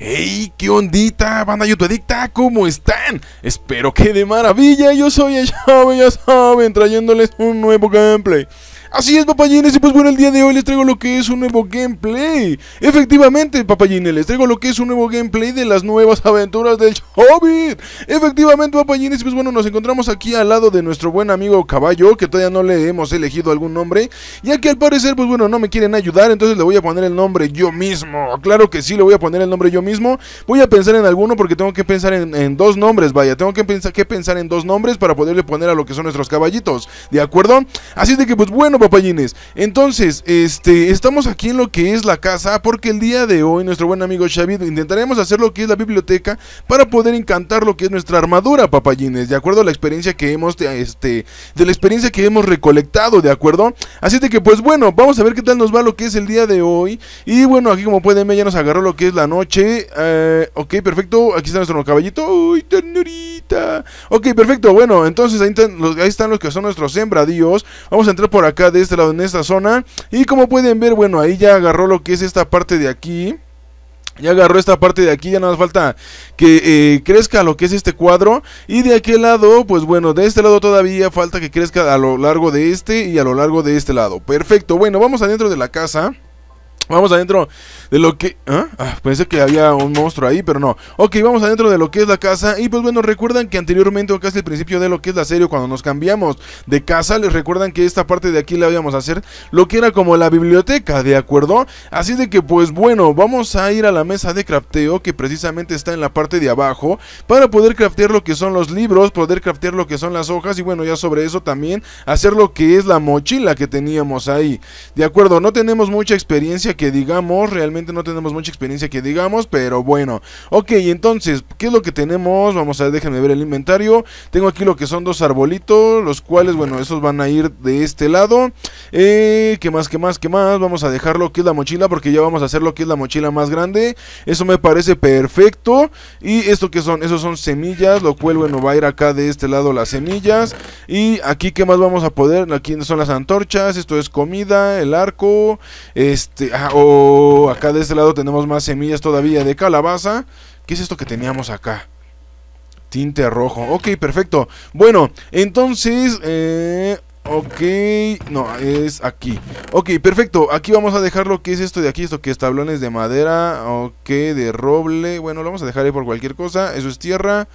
¡Hey! ¿Qué ondita, banda dicta. ¿Cómo están? Espero que de maravilla. Yo soy el Show, ya saben, trayéndoles un nuevo gameplay. Así es, papayines, y pues bueno, el día de hoy les traigo lo que es un nuevo gameplay. Efectivamente, papayines, les traigo lo que es un nuevo gameplay de las nuevas aventuras del Hobbit. Efectivamente, papayines, y pues bueno, nos encontramos aquí al lado de nuestro buen amigo Caballo, que todavía no le hemos elegido algún nombre, ya que al parecer, pues bueno, no me quieren ayudar, entonces le voy a poner el nombre yo mismo. Claro que sí, le voy a poner el nombre yo mismo. Voy a pensar en alguno porque tengo que pensar en, dos nombres, vaya, tengo que pensar, pensar en dos nombres para poderle poner a lo que son nuestros caballitos, ¿de acuerdo? Así de que, pues bueno, papayines, entonces, este, estamos aquí en lo que es la casa, porque el día de hoy nuestro buen amigo Xavi intentaremos hacer lo que es la biblioteca para poder encantar lo que es nuestra armadura, papayines, de acuerdo a la experiencia que hemos, este, de la experiencia que hemos recolectado, de acuerdo. Así que, pues bueno, vamos a ver qué tal nos va lo que es el día de hoy. Y bueno, aquí como pueden ver ya nos agarró lo que es la noche. Eh, ok, perfecto, aquí está nuestro caballito. Uy, Ok, perfecto, bueno, entonces ahí, ahí están los que son nuestros sembradíos. Vamos a entrar por acá de este lado, en esta zona. Y como pueden ver, bueno, ahí ya agarró lo que es esta parte de aquí. Ya agarró esta parte de aquí, ya nada falta que eh, crezca lo que es este cuadro. Y de aquel lado, pues bueno, de este lado todavía falta que crezca a lo largo de este y a lo largo de este lado. Perfecto, bueno, vamos adentro de la casa. Vamos adentro de lo que... ¿ah? Ah, pensé que había un monstruo ahí, pero no. Ok, vamos adentro de lo que es la casa. Y pues bueno, recuerdan que anteriormente o casi el principio de lo que es la serie, cuando nos cambiamos de casa, les recuerdan que esta parte de aquí la íbamos a hacer lo que era como la biblioteca, ¿de acuerdo? Así de que pues bueno, vamos a ir a la mesa de crafteo que precisamente está en la parte de abajo para poder craftear lo que son los libros, poder craftear lo que son las hojas y bueno, ya sobre eso también hacer lo que es la mochila que teníamos ahí. ¿De acuerdo? No tenemos mucha experiencia que digamos, realmente no tenemos mucha experiencia que digamos, pero bueno. Ok, entonces, ¿qué es lo que tenemos? Vamos a ver, déjenme ver el inventario. Tengo aquí lo que son dos arbolitos, los cuales, bueno, esos van a ir de este lado. Eh, ¿Qué más, qué más, qué más? Vamos a dejarlo que es la mochila, porque ya vamos a hacer lo que es la mochila más grande. Eso me parece perfecto. Y esto que son, esos son semillas, lo cual, bueno, va a ir acá de este lado las semillas. Y aquí, ¿qué más vamos a poder? Aquí son las antorchas, esto es comida, el arco, este... Ah, o acá de este lado tenemos más semillas todavía de calabaza. ¿Qué es esto que teníamos acá? Tinte rojo. Ok, perfecto. Bueno, entonces... Eh, ok, no, es aquí. Ok, perfecto. Aquí vamos a dejar lo que es esto de aquí. Esto que es tablones de madera. Ok, de roble. Bueno, lo vamos a dejar ahí por cualquier cosa. Eso es tierra.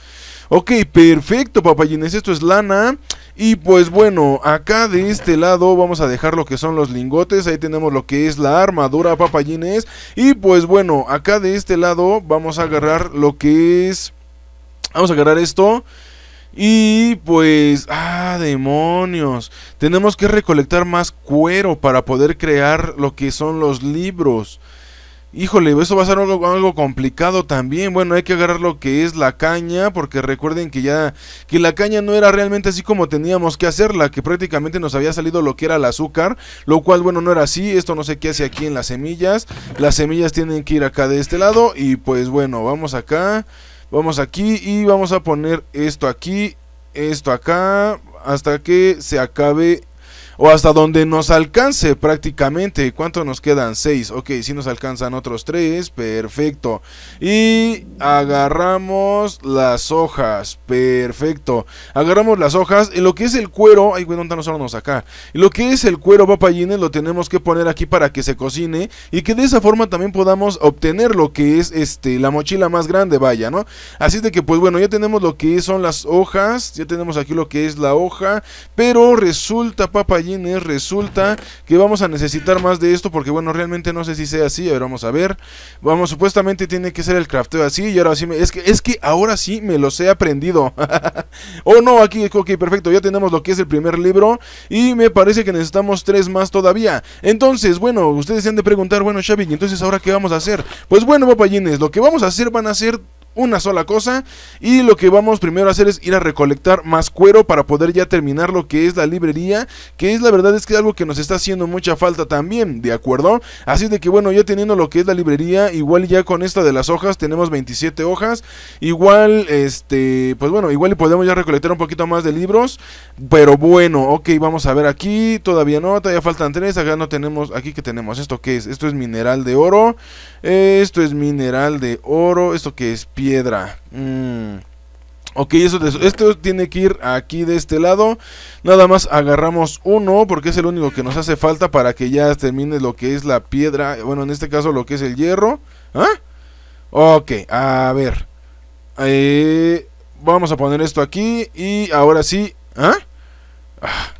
Ok, perfecto, papayines. Esto es lana. Y pues bueno, acá de este lado vamos a dejar lo que son los lingotes. Ahí tenemos lo que es la armadura, papayines. Y pues bueno, acá de este lado vamos a agarrar lo que es... Vamos a agarrar esto. Y pues, ah, demonios. Tenemos que recolectar más cuero para poder crear lo que son los libros. Híjole, eso va a ser algo, algo, complicado también. Bueno, hay que agarrar lo que es la caña, porque recuerden que ya que la caña no era realmente así como teníamos que hacerla, que prácticamente nos había salido lo que era el azúcar, lo cual bueno no era así. Esto no sé qué hace aquí en las semillas. Las semillas tienen que ir acá de este lado y pues bueno, vamos acá, vamos aquí y vamos a poner esto aquí, esto acá, hasta que se acabe o hasta donde nos alcance prácticamente. ¿Cuánto nos quedan? 6. Ok, si nos alcanzan otros tres Perfecto. Y agarramos las hojas. Perfecto. Agarramos las hojas. En lo que es el cuero. Ay, güey, ¿dónde nos acá? lo que es el cuero papayines lo tenemos que poner aquí para que se cocine. Y que de esa forma también podamos obtener lo que es este la mochila más grande, vaya, ¿no? Así de que, pues bueno, ya tenemos lo que son las hojas. Ya tenemos aquí lo que es la hoja. Pero resulta, papayines Resulta que vamos a necesitar más de esto porque bueno, realmente no sé si sea así. A ver, vamos a ver. Vamos, supuestamente tiene que ser el crafteo así y ahora sí me... Es que, es que ahora sí me los he aprendido. oh no, aquí, ok, perfecto. Ya tenemos lo que es el primer libro y me parece que necesitamos tres más todavía. Entonces, bueno, ustedes se han de preguntar, bueno Xavi, ¿y entonces ahora qué vamos a hacer? Pues bueno, papayines, lo que vamos a hacer van a ser una sola cosa. Y lo que vamos primero a hacer es ir a recolectar más cuero para poder ya terminar lo que es la librería. Que es la verdad es que es algo que nos está haciendo mucha falta también, ¿de acuerdo? Así de que bueno, ya teniendo lo que es la librería, igual ya con esta de las hojas tenemos 27 hojas. Igual, este, pues bueno, igual y podemos ya recolectar un poquito más de libros. Pero bueno, ok, vamos a ver aquí. Todavía no, todavía faltan tres. Acá no tenemos, aquí que tenemos. ¿Esto qué es? Esto es mineral de oro. Esto es mineral de oro. ¿Esto que es? piedra. Mm. Ok, eso esto tiene que ir aquí de este lado. Nada más agarramos uno porque es el único que nos hace falta para que ya termine lo que es la piedra. Bueno, en este caso lo que es el hierro. ¿Ah? Ok, a ver. Eh, vamos a poner esto aquí y ahora sí. ¿Ah?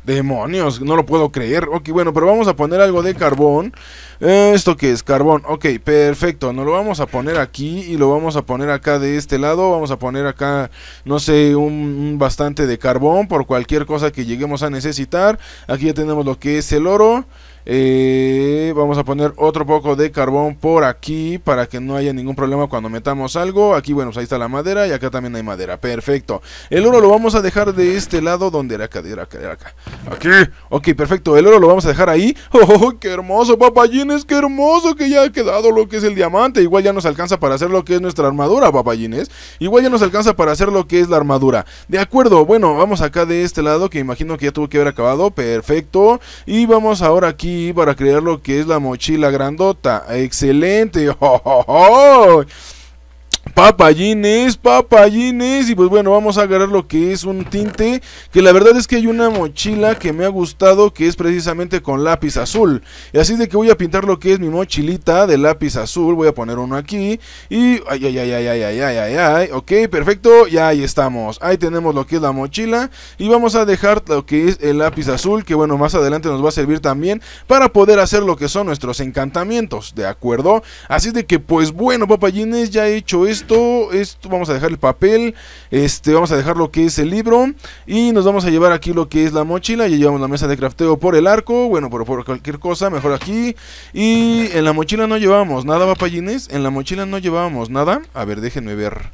demonios, no lo puedo creer. Ok, bueno, pero vamos a poner algo de carbón. ¿Esto que es? Carbón. Ok, perfecto. Nos lo vamos a poner aquí y lo vamos a poner acá de este lado. Vamos a poner acá, no sé, un bastante de carbón por cualquier cosa que lleguemos a necesitar. Aquí ya tenemos lo que es el oro. Eh, vamos a poner otro poco de carbón por aquí para que no haya ningún problema cuando metamos algo. Aquí, bueno, pues ahí está la madera y acá también hay madera. Perfecto. El oro lo vamos a dejar de este lado donde era acá, era acá, acá. Aquí. Ok, perfecto. El oro lo vamos a dejar ahí. Oh, ¡Oh, qué hermoso, papayines! ¡Qué hermoso que ya ha quedado lo que es el diamante! Igual ya nos alcanza para hacer lo que es nuestra armadura, papayines. Igual ya nos alcanza para hacer lo que es la armadura. De acuerdo, bueno, vamos acá de este lado que imagino que ya tuvo que haber acabado. Perfecto. Y vamos ahora aquí para crear lo que es la mochila grandota. ¡Excelente! ¡Oh, oh, oh! Papayines, papayines. Y pues bueno, vamos a agarrar lo que es un tinte. Que la verdad es que hay una mochila que me ha gustado. Que es precisamente con lápiz azul. Y así de que voy a pintar lo que es mi mochilita de lápiz azul. Voy a poner uno aquí. Y. Ay, ay, ay, ay, ay, ay, ay, ay, Ok, perfecto. Ya ahí estamos. Ahí tenemos lo que es la mochila. Y vamos a dejar lo que es el lápiz azul. Que bueno, más adelante nos va a servir también. Para poder hacer lo que son nuestros encantamientos. ¿De acuerdo? Así de que, pues bueno, papayines, ya he hecho esto esto, esto, vamos a dejar el papel, este, vamos a dejar lo que es el libro y nos vamos a llevar aquí lo que es la mochila, ya llevamos la mesa de crafteo por el arco, bueno, por, por cualquier cosa, mejor aquí y en la mochila no llevamos nada, papayines, en la mochila no llevamos nada, a ver, déjenme ver.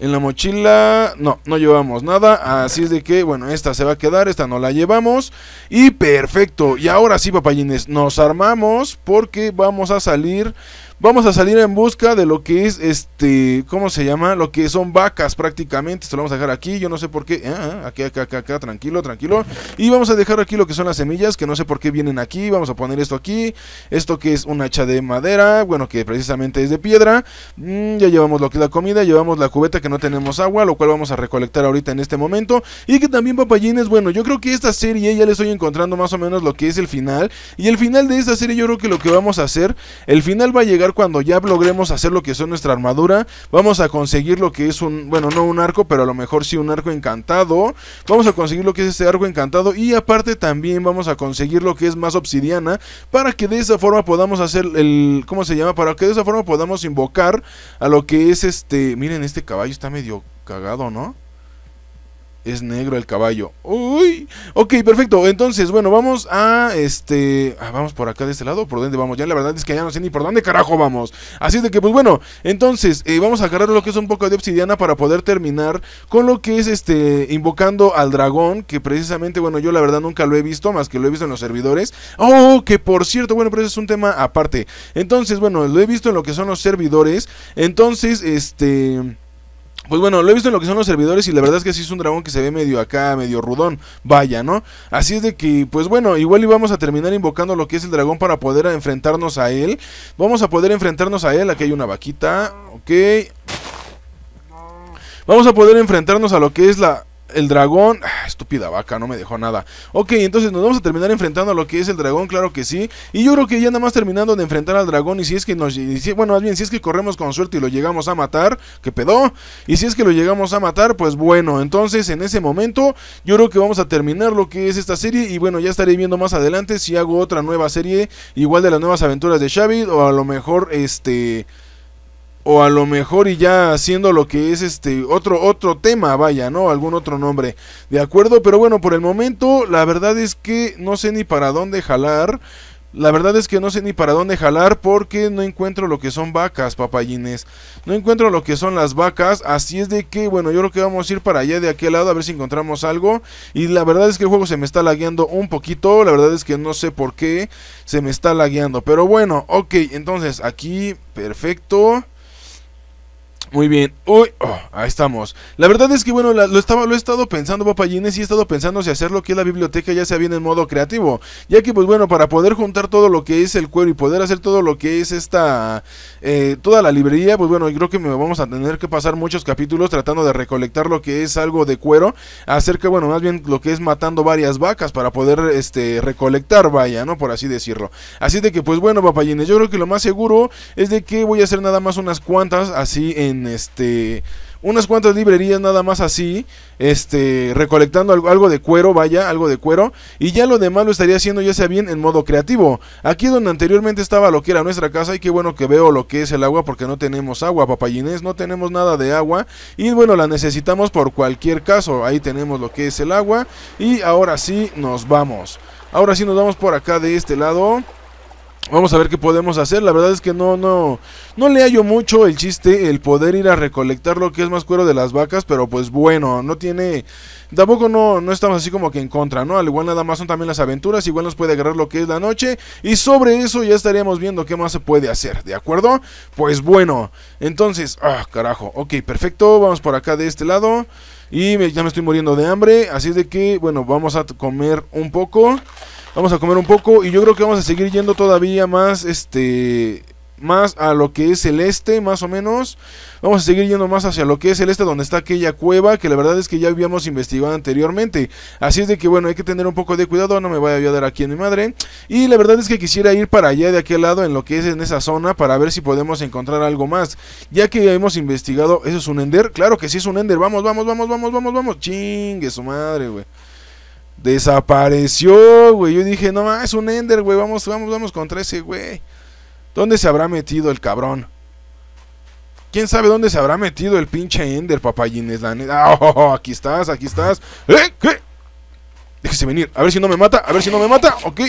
En la mochila, no, no llevamos nada. Así es de que, bueno, esta se va a quedar, esta no la llevamos. Y perfecto. Y ahora sí, papayines, nos armamos porque vamos a salir Vamos a salir en busca de lo que es este, ¿cómo se llama? Lo que son vacas prácticamente. Esto lo vamos a dejar aquí, yo no sé por qué. Ah, ah, aquí, acá, acá, acá, tranquilo, tranquilo. Y vamos a dejar aquí lo que son las semillas, que no sé por qué vienen aquí. Vamos a poner esto aquí. Esto que es un hacha de madera, bueno, que precisamente es de piedra. Mm, ya llevamos lo que es la comida, llevamos la cubeta que no tenemos agua, lo cual vamos a recolectar ahorita en este momento. Y que también papayines, bueno, yo creo que esta serie ya les estoy encontrando más o menos lo que es el final. Y el final de esta serie yo creo que lo que vamos a hacer, el final va a llegar cuando ya logremos hacer lo que es nuestra armadura. Vamos a conseguir lo que es un, bueno, no un arco, pero a lo mejor sí un arco encantado. Vamos a conseguir lo que es este arco encantado y aparte también vamos a conseguir lo que es más obsidiana para que de esa forma podamos hacer el, ¿cómo se llama? Para que de esa forma podamos invocar a lo que es este, miren, este caballo está medio cagado, ¿no? Es negro el caballo. Uy. Ok, perfecto. Entonces, bueno, vamos a este. Ah, vamos por acá de este lado. ¿Por dónde vamos? Ya la verdad es que ya no sé ni por dónde carajo vamos. Así de que, pues bueno. Entonces, eh, vamos a agarrar lo que es un poco de obsidiana para poder terminar con lo que es este. Invocando al dragón. Que precisamente, bueno, yo la verdad nunca lo he visto. Más que lo he visto en los servidores. Oh, que por cierto, bueno, pero eso es un tema aparte. Entonces, bueno, lo he visto en lo que son los servidores. Entonces, este. Pues bueno, lo he visto en lo que son los servidores y la verdad es que sí es un dragón que se ve medio acá, medio rudón, vaya, ¿no? Así es de que, pues bueno, igual íbamos a terminar invocando lo que es el dragón para poder enfrentarnos a él. Vamos a poder enfrentarnos a él, aquí hay una vaquita, ok. Vamos a poder enfrentarnos a lo que es la el dragón. Ah, estúpida vaca, no me dejó nada. Ok, entonces nos vamos a terminar enfrentando a lo que es el dragón, claro que sí. Y yo creo que ya nada más terminando de enfrentar al dragón. Y si es que nos. bueno, más bien, si es que corremos con suerte y lo llegamos a matar, que pedo. Y si es que lo llegamos a matar, pues bueno. Entonces, en ese momento, yo creo que vamos a terminar lo que es esta serie. Y bueno, ya estaré viendo más adelante si hago otra nueva serie, igual de las nuevas aventuras de Xavi. O a lo mejor, este o a lo mejor y ya haciendo lo que es este otro otro tema, vaya, ¿no? Algún otro nombre. De acuerdo, pero bueno, por el momento la verdad es que no sé ni para dónde jalar. La verdad es que no sé ni para dónde jalar porque no encuentro lo que son vacas, papayines. No encuentro lo que son las vacas, así es de que, bueno, yo creo que vamos a ir para allá de aquel lado a ver si encontramos algo. Y la verdad es que el juego se me está lagueando un poquito, la verdad es que no sé por qué se me está lagueando. Pero bueno, ok, entonces aquí, perfecto. Muy bien. Uy, oh, ahí estamos. La verdad es que, bueno, lo, estaba, lo he estado pensando, papayines, y he estado pensando si hacer lo que es la biblioteca ya sea bien en modo creativo. Ya que, pues bueno, para poder juntar todo lo que es el cuero y poder hacer todo lo que es esta... Eh, toda la librería, pues bueno, creo que me vamos a tener que pasar muchos capítulos tratando de recolectar lo que es algo de cuero. Acerca, bueno, más bien lo que es matando varias vacas para poder, este, recolectar, vaya, ¿no? Por así decirlo. Así de que, pues bueno, papayines, yo creo que lo más seguro es de que voy a hacer nada más unas cuantas así en este unas cuantas librerías nada más así, este, recolectando algo, de cuero, vaya, algo de cuero, y ya lo demás lo estaría haciendo ya sea bien en modo creativo. Aquí donde anteriormente estaba lo que era nuestra casa, y qué bueno que veo lo que es el agua, porque no tenemos agua, papayines, no tenemos nada de agua, y bueno, la necesitamos por cualquier caso, ahí tenemos lo que es el agua, y ahora sí nos vamos. Ahora sí nos vamos por acá de este lado. Vamos a ver qué podemos hacer. La verdad es que no, no, no le hallo mucho el chiste, el poder ir a recolectar lo que es más cuero de las vacas, pero pues bueno, no tiene, tampoco no, no estamos así como que en contra, ¿no? Al igual nada más son también las aventuras, igual nos puede agarrar lo que es la noche, y sobre eso ya estaríamos viendo qué más se puede hacer, ¿de acuerdo? Pues bueno, entonces, ah, carajo, ok, perfecto, vamos por acá de este lado, y ya me estoy muriendo de hambre, así de que, bueno, vamos a comer un poco. Vamos a comer un poco y yo creo que vamos a seguir yendo todavía más este más a lo que es el este, más o menos. Vamos a seguir yendo más hacia lo que es el este, donde está aquella cueva, que la verdad es que ya habíamos investigado anteriormente. Así es de que, bueno, hay que tener un poco de cuidado, no me voy a ayudar aquí en mi madre. Y la verdad es que quisiera ir para allá de aquel lado, en lo que es en esa zona, para ver si podemos encontrar algo más. Ya que hemos investigado, ¿eso es un ender? Claro que sí es un ender, vamos, vamos, vamos, vamos, vamos, vamos. Chingue su madre, güey. Desapareció, güey. Yo dije, no es un Ender, güey. Vamos, vamos, vamos contra ese, güey. ¿Dónde se habrá metido el cabrón? ¿Quién sabe dónde se habrá metido el pinche Ender, papayines? La neta. Ah, oh, oh, aquí estás, aquí estás. ¿Eh? ¿Qué? Déjese venir. A ver si no me mata, a ver si no me mata. Ok.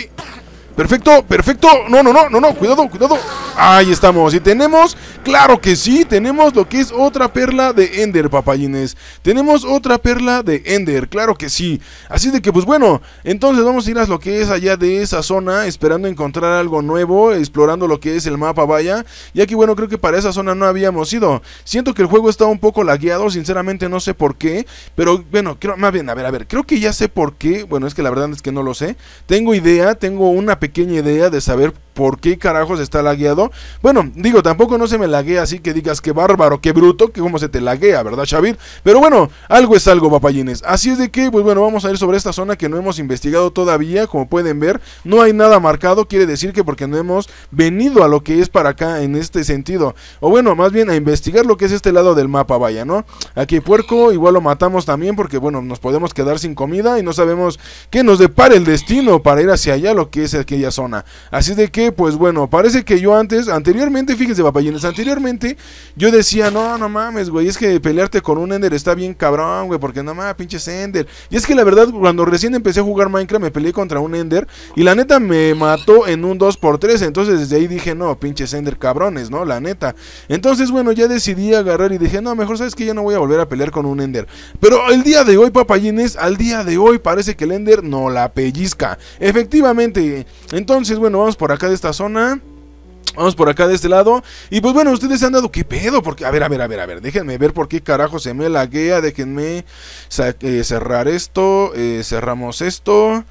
Perfecto, perfecto. No, no, no, no, no. Cuidado, cuidado. Ahí estamos. Y tenemos, claro que sí, tenemos lo que es otra perla de Ender, papayines. Tenemos otra perla de Ender, claro que sí. Así de que, pues bueno, entonces vamos a ir a lo que es allá de esa zona, esperando encontrar algo nuevo, explorando lo que es el mapa, vaya. Y aquí, bueno, creo que para esa zona no habíamos ido. Siento que el juego está un poco lagueado, sinceramente no sé por qué. Pero bueno, creo, más bien, a ver, a ver, creo que ya sé por qué. Bueno, es que la verdad es que no lo sé. Tengo idea, tengo una pequeña idea de saber por qué carajos está lagueado. Bueno, digo, tampoco no se me laguea así que digas que bárbaro, qué bruto, que cómo se te laguea, ¿verdad, Xavir? Pero bueno, algo es algo, papayines. Así es de que, pues bueno, vamos a ir sobre esta zona que no hemos investigado todavía, como pueden ver, no hay nada marcado, quiere decir que porque no hemos venido a lo que es para acá en este sentido. O bueno, más bien a investigar lo que es este lado del mapa, vaya, ¿no? Aquí puerco, igual lo matamos también porque bueno, nos podemos quedar sin comida y no sabemos qué nos depara el destino para ir hacia allá lo que es aquella zona. Así es de que pues bueno, parece que yo antes, anteriormente, fíjense, papayines, anteriormente yo decía, no, no mames, güey, es que pelearte con un Ender está bien cabrón, güey, porque no mames, pinches Ender. Y es que la verdad, cuando recién empecé a jugar Minecraft, me peleé contra un Ender y la neta me mató en un 2x3. Entonces desde ahí dije, no, pinches Ender cabrones, ¿no? La neta. Entonces, bueno, ya decidí agarrar y dije, no, mejor sabes que ya no voy a volver a pelear con un Ender. Pero el día de hoy, papayines, al día de hoy parece que el Ender no la pellizca. Efectivamente. Entonces, bueno, vamos por acá de esta zona. Vamos por acá de este lado. Y pues bueno, ustedes se han dado Que pedo. Porque, a ver, a ver, a ver, a ver. Déjenme ver por qué carajo se me laguea. Déjenme eh, cerrar esto. Eh, cerramos esto.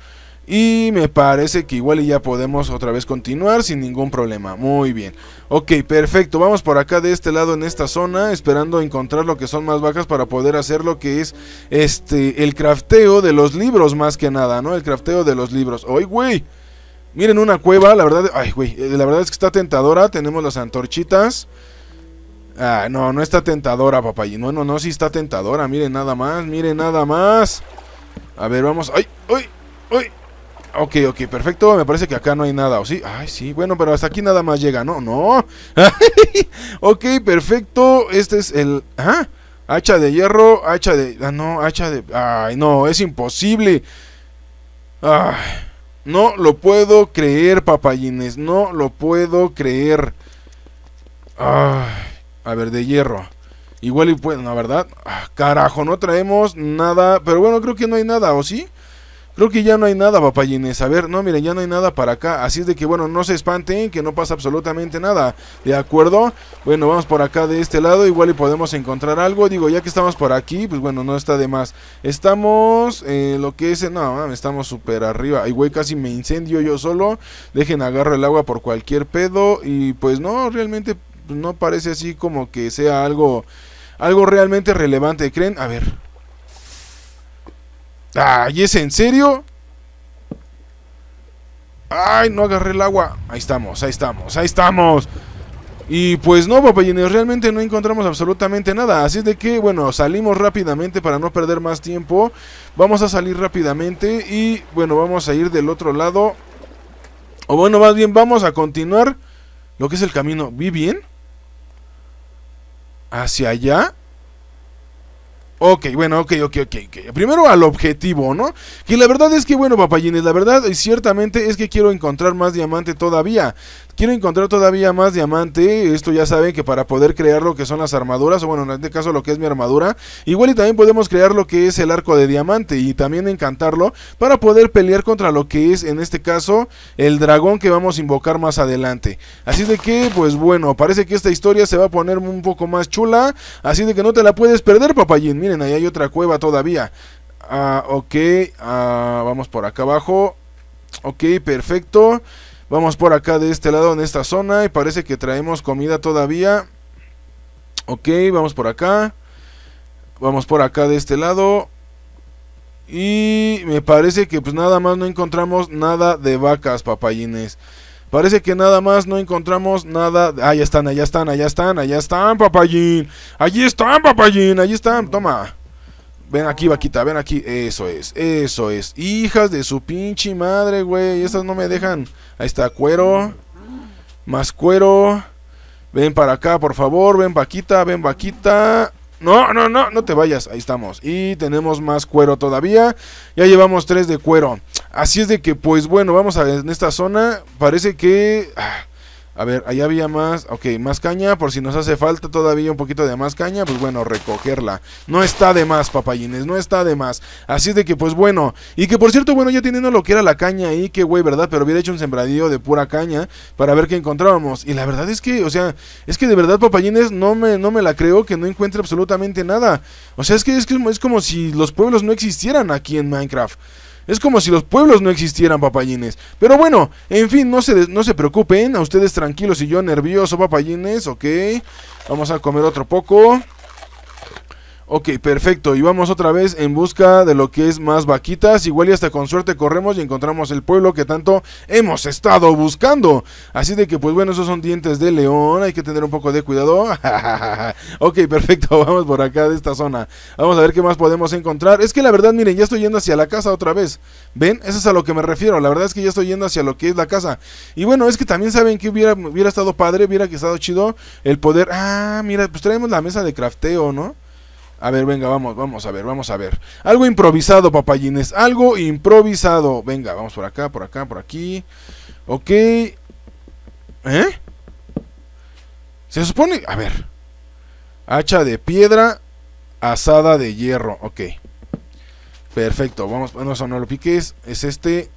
Y me parece que igual ya podemos otra vez continuar sin ningún problema. Muy bien. Ok, perfecto. Vamos por acá de este lado en esta zona. Esperando encontrar lo que son más vacas para poder hacer lo que es este el crafteo de los libros más que nada, ¿no? El crafteo de los libros. hoy güey! Miren una cueva, la verdad, ay, güey, eh, la verdad es que está tentadora. Tenemos las antorchitas. Ah, no, no está tentadora, papay. No, no, no, sí está tentadora. Miren nada más, miren nada más. A ver, vamos. ¡Ay, ay, ay! Ok, ok, perfecto. Me parece que acá no hay nada, ¿o sí? Ay, sí. Bueno, pero hasta aquí nada más llega, ¿no? No. ok, perfecto. Este es el... ¿Ah? Hacha de hierro, hacha de... Ah, no, hacha de... Ay, no, es imposible. Ay... No lo puedo creer, papayines. No lo puedo creer. Ay, a ver, de hierro. Igual y puedo, la ¿Verdad? Ah, carajo, no traemos nada. Pero bueno, creo que no hay nada, ¿o sí? Creo que ya no hay nada, papayines. A ver, no, miren, ya no hay nada para acá. Así es de que, bueno, no se espanten, que no pasa absolutamente nada. ¿De acuerdo? Bueno, vamos por acá de este lado. Igual y podemos encontrar algo. Digo, ya que estamos por aquí, pues bueno, no está de más. Estamos, lo que es... No, estamos súper arriba. Igual güey, casi me incendio yo solo. Dejen, agarro el agua por cualquier pedo. Y pues no, realmente pues, no parece así como que sea algo... Algo realmente relevante, ¿creen? A ver, Ay, ah, ¿es en serio? Ay, no agarré el agua. Ahí estamos, ahí estamos, ahí estamos. Y pues no, papayines, realmente no encontramos absolutamente nada. Así es de que, bueno, salimos rápidamente para no perder más tiempo. Vamos a salir rápidamente y, bueno, vamos a ir del otro lado. O bueno, más bien vamos a continuar lo que es el camino. ¿Vi bien? ¿Hacia allá? Ok, bueno, ok, ok, ok, Primero al objetivo, ¿no? Que la verdad es que, bueno, papayines, la verdad ciertamente es que quiero encontrar más diamante todavía. Quiero encontrar todavía más diamante. Esto ya saben que para poder crear lo que son las armaduras, o bueno, en este caso lo que es mi armadura, igual y también podemos crear lo que es el arco de diamante y también encantarlo para poder pelear contra lo que es en este caso el dragón que vamos a invocar más adelante. Así de que, pues bueno, parece que esta historia se va a poner un poco más chula. Así de que no te la puedes perder, papayín. Miren, ahí hay otra cueva todavía. Ah, ok, ah, vamos por acá abajo. Ok, perfecto. Vamos por acá de este lado, en esta zona. Y parece que traemos comida todavía. Ok, vamos por acá. Vamos por acá de este lado. Y me parece que pues nada más no encontramos nada de vacas, papayines. Parece que nada más no encontramos nada. Ah, están, allá están, allá están, allá están, papayín. Allí están, papayín, allí están. Toma. Ven aquí, vaquita, ven aquí. Eso es, eso es. Hijas de su pinche madre, güey. Estas no me dejan. Ahí está, cuero. Más cuero. Ven para acá, por favor. Ven, vaquita, ven, vaquita. No, no, no, no te vayas. Ahí estamos. Y tenemos más cuero todavía. Ya llevamos tres de cuero. Así es de que, pues bueno, vamos a en esta zona. Parece que... Ah, a ver, ahí había más, ok, más caña, por si nos hace falta todavía un poquito de más caña, pues bueno, recogerla. No está de más, papayines, no está de más. Así de que, pues bueno, y que por cierto, bueno, ya teniendo lo que era la caña ahí, que güey, ¿verdad? Pero hubiera hecho un sembradío de pura caña para ver qué encontrábamos. Y la verdad es que, o sea, es que de verdad, papayines, no me, no me la creo que no encuentre absolutamente nada. O sea, es, que es como si los pueblos no existieran aquí en Minecraft. Es como si los pueblos no existieran, papayines. Pero bueno, en fin, no se, no se preocupen. A ustedes tranquilos y yo nervioso, papayines, ¿ok? Vamos a comer otro poco. Ok, perfecto. Y vamos otra vez en busca de lo que es más vaquitas. Igual y hasta con suerte corremos y encontramos el pueblo que tanto hemos estado buscando. Así de que, pues bueno, esos son dientes de león. Hay que tener un poco de cuidado. ok, perfecto. Vamos por acá de esta zona. Vamos a ver qué más podemos encontrar. Es que la verdad, miren, ya estoy yendo hacia la casa otra vez. ¿Ven? Eso es a lo que me refiero. La verdad es que ya estoy yendo hacia lo que es la casa. Y bueno, es que también saben que hubiera, hubiera estado padre, hubiera que estado chido el poder. Ah, mira, pues traemos la mesa de crafteo, ¿no? A ver, venga, vamos, vamos a ver, vamos a ver. Algo improvisado, papayines. Algo improvisado. Venga, vamos por acá, por acá, por aquí. Ok. ¿Eh? Se supone... A ver. Hacha de piedra, asada de hierro. Ok. Perfecto. Vamos, no, eso no lo piques. Es este.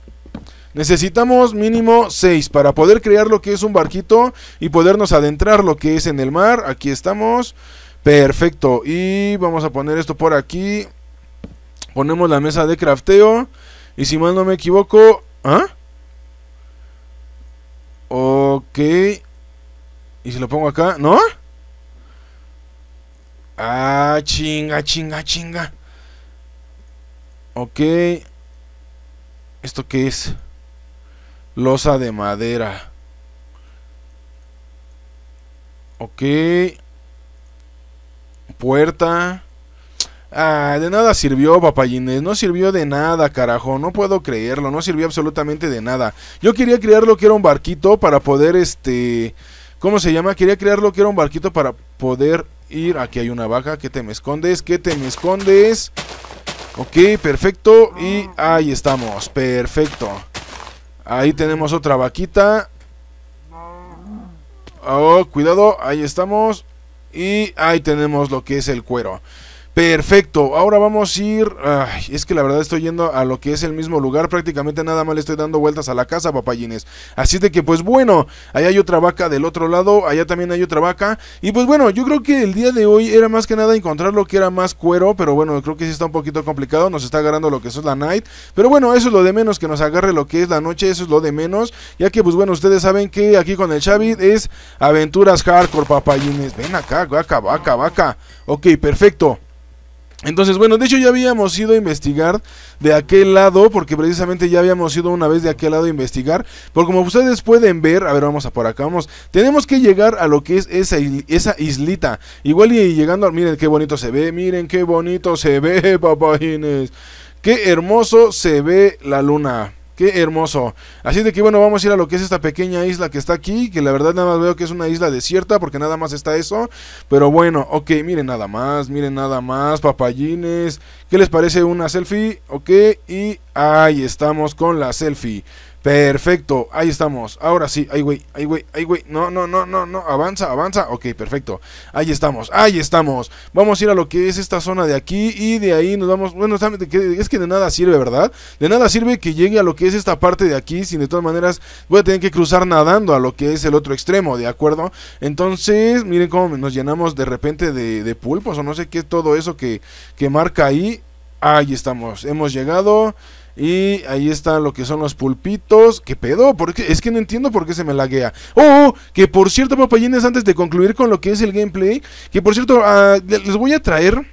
Necesitamos mínimo 6 para poder crear lo que es un barquito y podernos adentrar lo que es en el mar. Aquí estamos. Perfecto. Y vamos a poner esto por aquí. Ponemos la mesa de crafteo. Y si mal no me equivoco... ¿Ah? Ok. ¿Y si lo pongo acá? ¿No? Ah, chinga, chinga, chinga. Ok. ¿Esto qué es? Losa de madera. Ok puerta. Ah, de nada sirvió, papayines. No sirvió de nada, carajo. No puedo creerlo. No sirvió absolutamente de nada. Yo quería crear lo que era un barquito para poder, este... ¿Cómo se llama? Quería lo que era un barquito para poder ir... Aquí hay una vaca. ¿Qué te me escondes? ¿Qué te me escondes? Ok, perfecto. Y ahí estamos. Perfecto. Ahí tenemos otra vaquita. Oh, cuidado. Ahí estamos. Y ahí tenemos lo que es el cuero. Perfecto, ahora vamos a ir... es que la verdad estoy yendo a lo que es el mismo lugar, prácticamente nada más estoy dando vueltas a la casa, papayines. Así de que pues bueno, allá hay otra vaca del otro lado, allá también hay otra vaca. Y pues bueno, yo creo que el día de hoy era más que nada encontrar lo que era más cuero, pero bueno, creo que sí está un poquito complicado, nos está agarrando lo que es la night. Pero bueno, eso es lo de menos, que nos agarre lo que es la noche, eso es lo de menos. Ya que pues bueno, ustedes saben que aquí con el Xavi es aventuras hardcore, papayines. Ven acá, vaca, vaca, vaca. Ok, perfecto. Entonces, bueno, de hecho ya habíamos ido a investigar de aquel lado, porque precisamente ya habíamos ido una vez de aquel lado a investigar. Porque como ustedes pueden ver, a ver, vamos a por acá, vamos. Tenemos que llegar a lo que es esa, islita. Igual y llegando, miren qué bonito se ve, miren qué bonito se ve, papá Inés. Qué hermoso se ve la luna. Qué hermoso. Así de que bueno, vamos a ir a lo que es esta pequeña isla que está aquí, que la verdad nada más veo que es una isla desierta porque nada más está eso. Pero bueno, ok, miren nada más, miren nada más, papayines. ¿Qué les parece una selfie? Ok, y ahí estamos con la selfie. Perfecto, ahí estamos. Ahora sí, Ahí güey, ahí güey, ahí güey. No, no, no, no, no. Avanza, avanza. Ok, perfecto. Ahí estamos, ahí estamos. Vamos a ir a lo que es esta zona de aquí y de ahí nos vamos. Bueno, es que de nada sirve, ¿verdad? De nada sirve que llegue a lo que es esta parte de aquí. Sin de todas maneras, voy a tener que cruzar nadando a lo que es el otro extremo, ¿de acuerdo? Entonces, miren cómo nos llenamos de repente de, de pulpos o no sé qué, todo eso que, que marca ahí. Ahí estamos, hemos llegado. Y ahí está lo que son los pulpitos. ¿Qué pedo? Es que no entiendo por qué se me laguea. Oh, que por cierto, papayines, antes de concluir con lo que es el gameplay, que por cierto, ah, les voy a traer.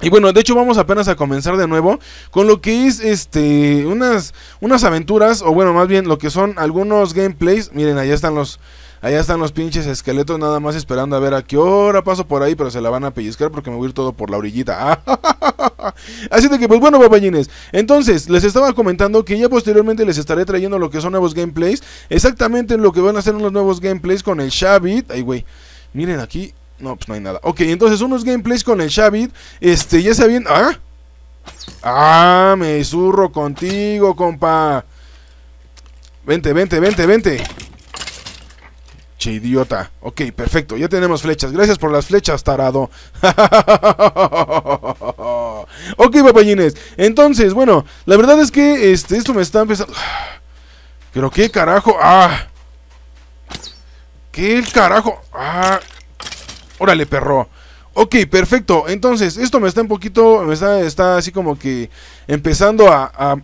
Y bueno, de hecho vamos apenas a comenzar de nuevo con lo que es este unas unas aventuras o bueno, más bien lo que son algunos gameplays. Miren, allá están los Allá están los pinches esqueletos nada más esperando a ver a qué hora paso por ahí, pero se la van a pellizcar porque me voy a ir todo por la orillita. Así de que, pues bueno, papayines. Entonces, les estaba comentando que ya posteriormente les estaré trayendo lo que son nuevos gameplays. Exactamente lo que van a hacer los nuevos gameplays con el Shabit. Ay, güey. Miren aquí. No, pues no hay nada. Ok, entonces unos gameplays con el Shabit. Este, ya sabían. ¿Ah? Ah, me zurro contigo, compa. Vente, vente, vente, vente idiota. Ok, perfecto. Ya tenemos flechas. Gracias por las flechas, tarado. ok, papayines. Entonces, bueno, la verdad es que este, esto me está empezando. Pero qué carajo. ¡Ah! ¿Qué el carajo? ¡Ah! Órale, perro. Ok, perfecto. Entonces, esto me está un poquito, me está, está así como que empezando a,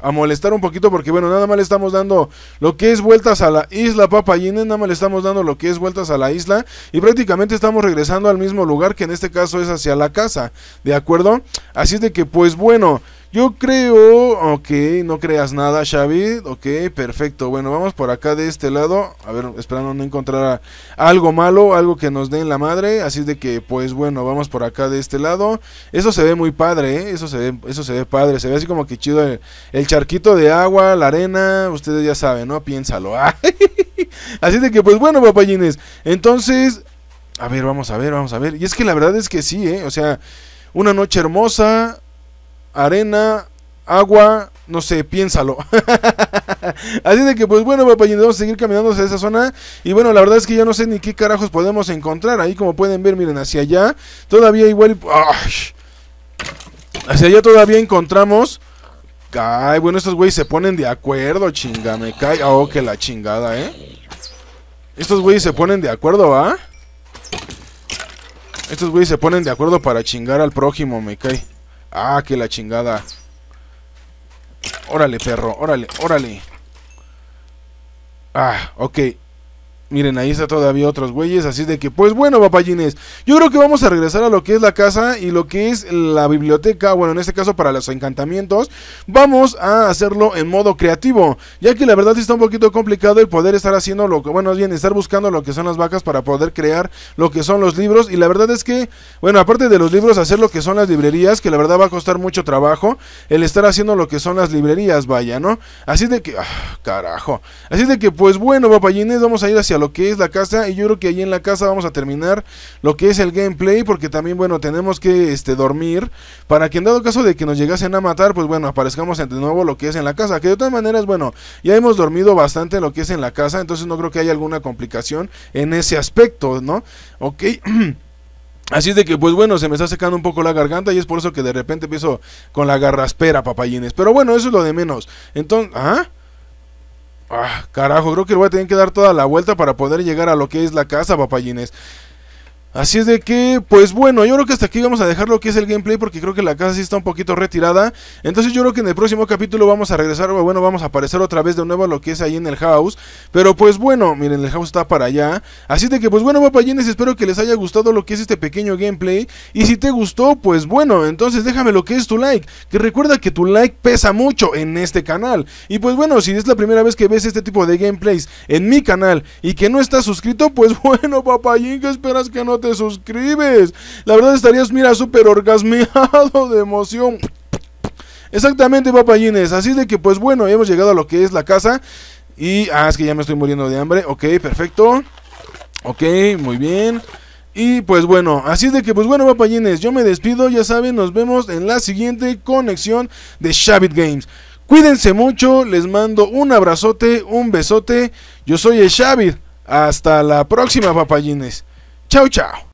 a, molestar un poquito porque, bueno, nada más le estamos dando lo que es vueltas a la isla papayines, nada más le estamos dando lo que es vueltas a la isla y prácticamente estamos regresando al mismo lugar que en este caso es hacia la casa, ¿de acuerdo? Así es de que, pues bueno, yo creo, ok, no creas nada, Xavi. Ok, perfecto. Bueno, vamos por acá de este lado. A ver, esperando no encontrar algo malo, algo que nos dé en la madre. Así de que, pues bueno, vamos por acá de este lado. Eso se ve muy padre, ¿eh? Eso se ve, eso se ve padre. Se ve así como que chido el, el charquito de agua, la arena. Ustedes ya saben, ¿no? Piénsalo. así de que, pues bueno, papayines. Entonces, a ver, vamos a ver, vamos a ver. Y es que la verdad es que sí, ¿eh? O sea, una noche hermosa arena, agua, no sé, piénsalo. Así de que, pues bueno, vamos a seguir caminando hacia esa zona. Y bueno, la verdad es que yo no sé ni qué carajos podemos encontrar. Ahí, como pueden ver, miren, hacia allá. Todavía igual. Hacia allá todavía encontramos. Ay, bueno, estos güeyes se ponen de acuerdo, chinga. Me cae. Ah, oh, que la chingada, eh. Estos güeyes se ponen de acuerdo, ah Estos güeyes se ponen de acuerdo para chingar al prójimo, me cae. Ah, que la chingada. Órale, perro, órale, órale. Ah, ok. Miren, ahí está todavía otros güeyes. Así de que, pues bueno, papayines. Yo creo que vamos a regresar a lo que es la casa y lo que es la biblioteca. Bueno, en este caso para los encantamientos. Vamos a hacerlo en modo creativo. Ya que la verdad está un poquito complicado el poder estar haciendo lo que. Bueno, es bien, estar buscando lo que son las vacas para poder crear lo que son los libros. Y la verdad es que, bueno, aparte de los libros, hacer lo que son las librerías. Que la verdad va a costar mucho trabajo. El estar haciendo lo que son las librerías, vaya, ¿no? Así de que. Ah, carajo. Así de que, pues bueno, papayines, vamos a ir hacia lo que es la casa. Y yo creo que ahí en la casa vamos a terminar lo que es el gameplay. Porque también, bueno, tenemos que este, dormir. Para que en dado caso de que nos llegasen a matar, pues bueno, aparezcamos de nuevo lo que es en la casa. Que de todas maneras, bueno, ya hemos dormido bastante lo que es en la casa. Entonces no creo que haya alguna complicación en ese aspecto, ¿no? Ok. Así es de que, pues bueno, se me está secando un poco la garganta y es por eso que de repente empiezo con la garraspera, papayines. Pero bueno, eso es lo de menos. Entonces, ¿ah? Ah, carajo, creo que le voy a tener que dar toda la vuelta para poder llegar a lo que es la casa, papayines. Así es de que, pues bueno, yo creo que hasta aquí vamos a dejar lo que es el gameplay porque creo que la casa sí está un poquito retirada. Entonces yo creo que en el próximo capítulo vamos a regresar, o bueno, vamos a aparecer otra vez de nuevo lo que es ahí en el house. Pero pues bueno, miren, el house está para allá. Así de que, pues bueno, papayines, espero que les haya gustado lo que es este pequeño gameplay. Y si te gustó, pues bueno, entonces déjame lo que es tu like. Que recuerda que tu like pesa mucho en este canal. Y pues bueno, si es la primera vez que ves este tipo de gameplays en mi canal y que no estás suscrito, pues bueno, papayín, ¿qué esperas que no te suscribes. La verdad estarías, mira, súper orgasmeado de emoción. Exactamente, papayines. Así de que, pues bueno, hemos llegado a lo que es la casa. Y, ah, es que ya me estoy muriendo de hambre. Ok, perfecto. Ok, muy bien. Y pues bueno, así de que, pues bueno, papayines, yo me despido. Ya saben, nos vemos en la siguiente conexión de Shabit Games. Cuídense mucho, les mando un abrazote, un besote. Yo soy el Shabit. Hasta la próxima, papayines. Tchau, tchau.